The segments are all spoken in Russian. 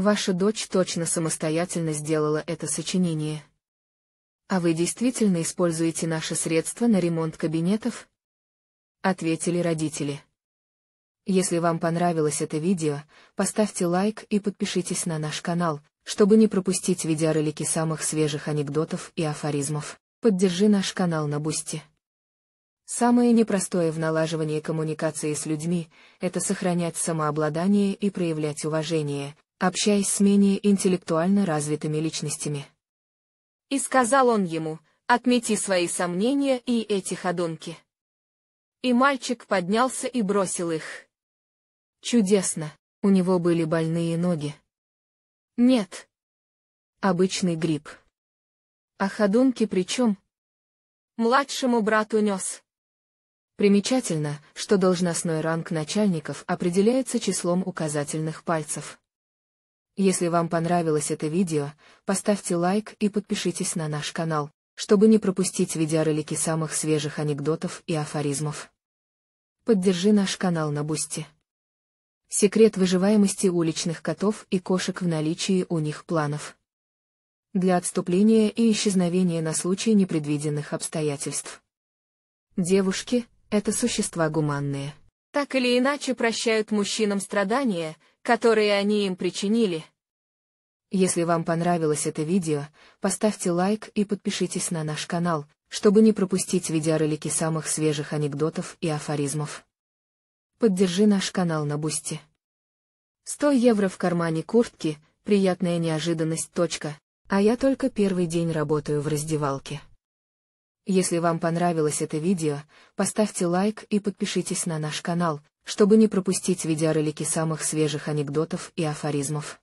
Ваша дочь точно самостоятельно сделала это сочинение. А вы действительно используете наши средства на ремонт кабинетов? Ответили родители. Если вам понравилось это видео, поставьте лайк и подпишитесь на наш канал, чтобы не пропустить видеоролики самых свежих анекдотов и афоризмов. Поддержи наш канал на Бусти. Самое непростое в налаживании коммуникации с людьми – это сохранять самообладание и проявлять уважение, общаясь с менее интеллектуально развитыми личностями. И сказал он ему, отмети свои сомнения и эти ходунки. И мальчик поднялся и бросил их. Чудесно, у него были больные ноги. Нет. Обычный грипп. А ходунки при чем? Младшему брату нес. Примечательно, что должностной ранг начальников определяется числом указательных пальцев. Если вам понравилось это видео, поставьте лайк и подпишитесь на наш канал, чтобы не пропустить видеоролики самых свежих анекдотов и афоризмов. Поддержи наш канал на Бусти. Секрет выживаемости уличных котов и кошек в наличии у них планов. Для отступления и исчезновения на случай непредвиденных обстоятельств. Девушки — это существа гуманные. Так или иначе прощают мужчинам страдания — которые они им причинили. Если вам понравилось это видео, поставьте лайк и подпишитесь на наш канал, чтобы не пропустить видеоролики самых свежих анекдотов и афоризмов. Поддержи наш канал на Бусти. 100 евро в кармане куртки – приятная неожиданность. Точка. А я только первый день работаю в раздевалке. Если вам понравилось это видео, поставьте лайк и подпишитесь на наш канал, чтобы не пропустить видеоролики самых свежих анекдотов и афоризмов.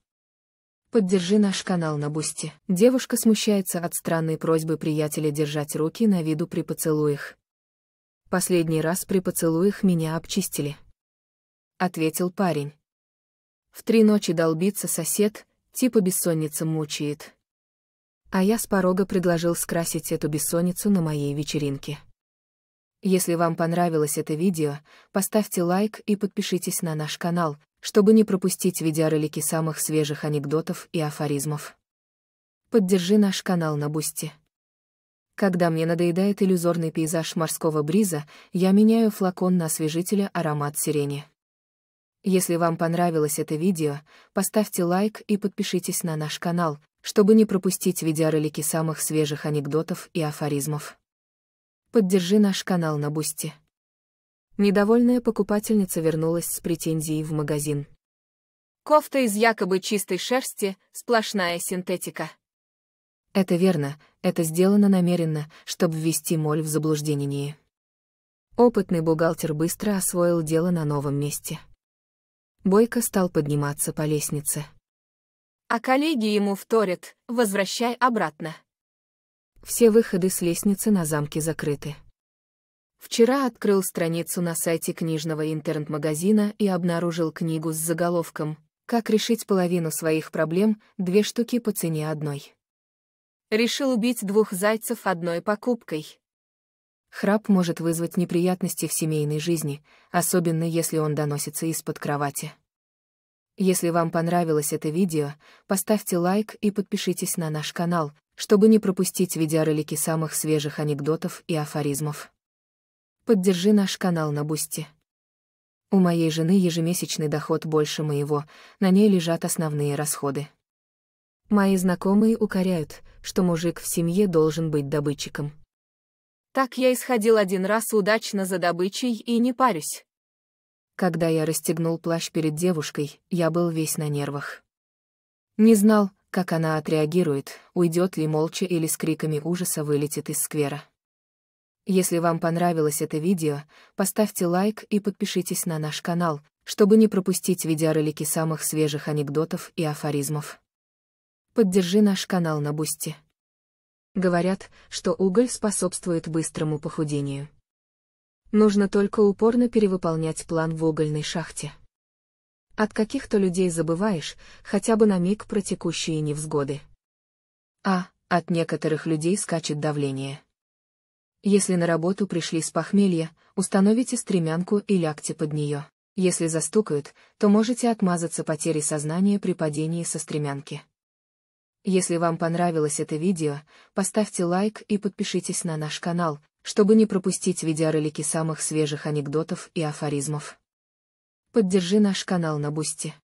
Поддержи наш канал на Бусти. Девушка смущается от странной просьбы приятеля держать руки на виду при поцелуях. «Последний раз при поцелуях меня обчистили», — ответил парень. В три ночи долбится сосед, типа бессонница мучает. А я с порога предложил скрасить эту бессонницу на моей вечеринке. Если вам понравилось это видео, поставьте лайк и подпишитесь на наш канал, чтобы не пропустить видеоролики самых свежих анекдотов и афоризмов. Поддержи наш канал на Бусти. Когда мне надоедает иллюзорный пейзаж морского бриза, я меняю флакон на освежителя аромат сирени. Если вам понравилось это видео, поставьте лайк и подпишитесь на наш канал, чтобы не пропустить видеоролики самых свежих анекдотов и афоризмов. Поддержи наш канал на Бусти. Недовольная покупательница вернулась с претензией в магазин. Кофта из якобы чистой шерсти, сплошная синтетика. Это верно, это сделано намеренно, чтобы ввести Моль в заблуждение. Опытный бухгалтер быстро освоил дело на новом месте. Бойко стал подниматься по лестнице. А коллеги ему вторят «возвращай обратно». Все выходы с лестницы на замке закрыты. Вчера открыл страницу на сайте книжного интернет-магазина и обнаружил книгу с заголовком «Как решить половину своих проблем, две штуки по цене одной». Решил убить двух зайцев одной покупкой. Храп может вызвать неприятности в семейной жизни, особенно если он доносится из-под кровати. Если вам понравилось это видео, поставьте лайк и подпишитесь на наш канал, чтобы не пропустить видеоролики самых свежих анекдотов и афоризмов. Поддержи наш канал на Бусти. У моей жены ежемесячный доход больше моего, на ней лежат основные расходы. Мои знакомые укоряют, что мужик в семье должен быть добытчиком. Так я исходил один раз удачно за добычей и не парюсь. Когда я расстегнул плащ перед девушкой, я был весь на нервах. Не знал, как она отреагирует, уйдет ли молча или с криками ужаса вылетит из сквера. Если вам понравилось это видео, поставьте лайк и подпишитесь на наш канал, чтобы не пропустить видеоролики самых свежих анекдотов и афоризмов. Поддержи наш канал на Бусти. Говорят, что уголь способствует быстрому похудению. Нужно только упорно перевыполнять план в угольной шахте. От каких-то людей забываешь, хотя бы на миг про текущие невзгоды. А, от некоторых людей скачет давление. Если на работу пришли с похмелья, установите стремянку и лягте под нее. Если застукают, то можете отмазаться потерей сознания при падении со стремянки. Если вам понравилось это видео, поставьте лайк и подпишитесь на наш канал, чтобы не пропустить видеоролики самых свежих анекдотов и афоризмов поддержи наш канал на Бусти.